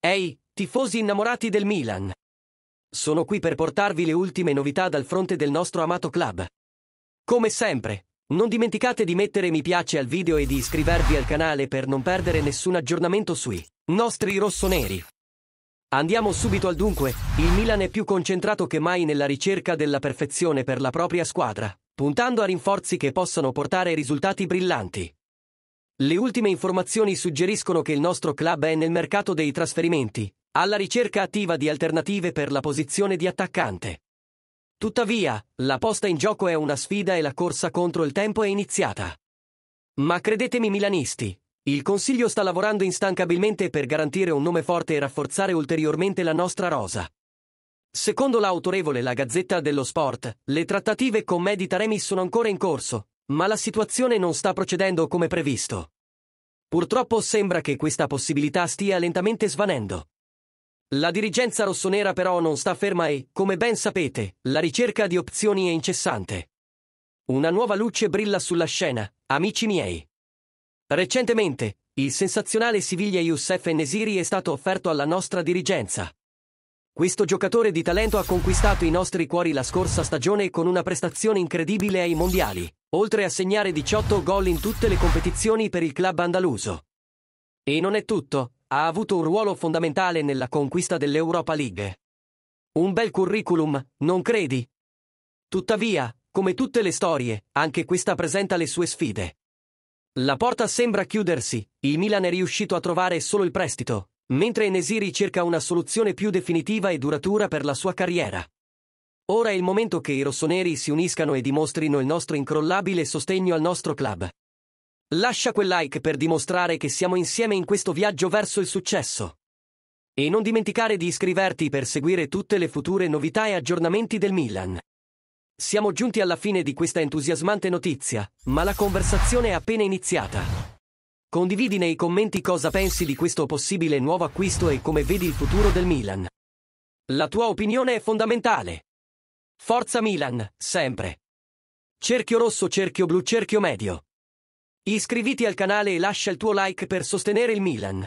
Ehi, tifosi innamorati del Milan! Sono qui per portarvi le ultime novità dal fronte del nostro amato club. Come sempre, non dimenticate di mettere mi piace al video e di iscrivervi al canale per non perdere nessun aggiornamento sui nostri rossoneri. Andiamo subito al dunque, il Milan è più concentrato che mai nella ricerca della perfezione per la propria squadra, puntando a rinforzi che possano portare risultati brillanti. Le ultime informazioni suggeriscono che il nostro club è nel mercato dei trasferimenti, alla ricerca attiva di alternative per la posizione di attaccante. Tuttavia, la posta in gioco è una sfida e la corsa contro il tempo è iniziata. Ma credetemi milanisti, il Consiglio sta lavorando instancabilmente per garantire un nome forte e rafforzare ulteriormente la nostra rosa. Secondo l'autorevole La Gazzetta dello Sport, le trattative con Medi Taremi sono ancora in corso, ma la situazione non sta procedendo come previsto. Purtroppo sembra che questa possibilità stia lentamente svanendo. La dirigenza rossonera però non sta ferma e, come ben sapete, la ricerca di opzioni è incessante. Una nuova luce brilla sulla scena, amici miei. Recentemente, il sensazionale Siviglia Youssef Nesiri è stato offerto alla nostra dirigenza. Questo giocatore di talento ha conquistato i nostri cuori la scorsa stagione con una prestazione incredibile ai mondiali oltre a segnare 18 gol in tutte le competizioni per il club andaluso. E non è tutto, ha avuto un ruolo fondamentale nella conquista dell'Europa League. Un bel curriculum, non credi? Tuttavia, come tutte le storie, anche questa presenta le sue sfide. La porta sembra chiudersi, il Milan è riuscito a trovare solo il prestito, mentre Enesiri cerca una soluzione più definitiva e duratura per la sua carriera. Ora è il momento che i rossoneri si uniscano e dimostrino il nostro incrollabile sostegno al nostro club. Lascia quel like per dimostrare che siamo insieme in questo viaggio verso il successo. E non dimenticare di iscriverti per seguire tutte le future novità e aggiornamenti del Milan. Siamo giunti alla fine di questa entusiasmante notizia, ma la conversazione è appena iniziata. Condividi nei commenti cosa pensi di questo possibile nuovo acquisto e come vedi il futuro del Milan. La tua opinione è fondamentale. Forza Milan, sempre. Cerchio rosso, cerchio blu, cerchio medio. Iscriviti al canale e lascia il tuo like per sostenere il Milan.